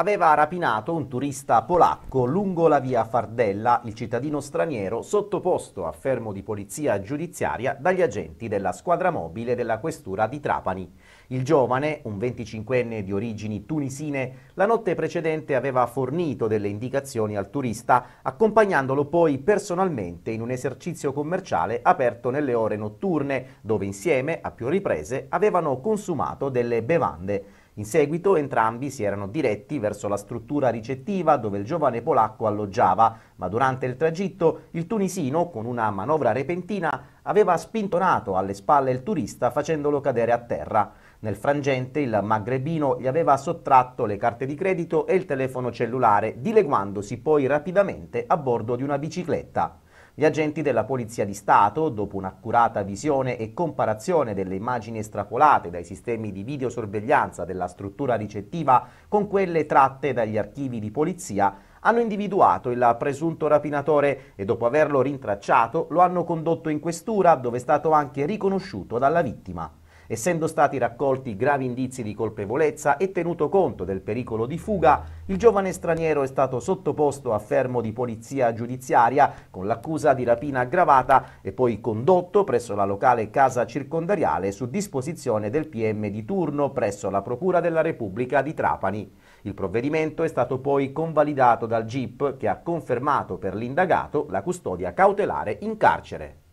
aveva rapinato un turista polacco lungo la via Fardella, il cittadino straniero sottoposto a fermo di polizia giudiziaria dagli agenti della squadra mobile della questura di Trapani. Il giovane, un 25enne di origini tunisine, la notte precedente aveva fornito delle indicazioni al turista, accompagnandolo poi personalmente in un esercizio commerciale aperto nelle ore notturne, dove insieme, a più riprese, avevano consumato delle bevande. In seguito entrambi si erano diretti verso la struttura ricettiva dove il giovane polacco alloggiava, ma durante il tragitto il tunisino, con una manovra repentina, aveva spintonato alle spalle il turista facendolo cadere a terra. Nel frangente il magrebino gli aveva sottratto le carte di credito e il telefono cellulare, dileguandosi poi rapidamente a bordo di una bicicletta. Gli agenti della Polizia di Stato, dopo un'accurata visione e comparazione delle immagini estrapolate dai sistemi di videosorveglianza della struttura ricettiva con quelle tratte dagli archivi di polizia, hanno individuato il presunto rapinatore e dopo averlo rintracciato lo hanno condotto in questura dove è stato anche riconosciuto dalla vittima. Essendo stati raccolti gravi indizi di colpevolezza e tenuto conto del pericolo di fuga, il giovane straniero è stato sottoposto a fermo di polizia giudiziaria con l'accusa di rapina aggravata e poi condotto presso la locale casa circondariale su disposizione del PM di turno presso la Procura della Repubblica di Trapani. Il provvedimento è stato poi convalidato dal GIP che ha confermato per l'indagato la custodia cautelare in carcere.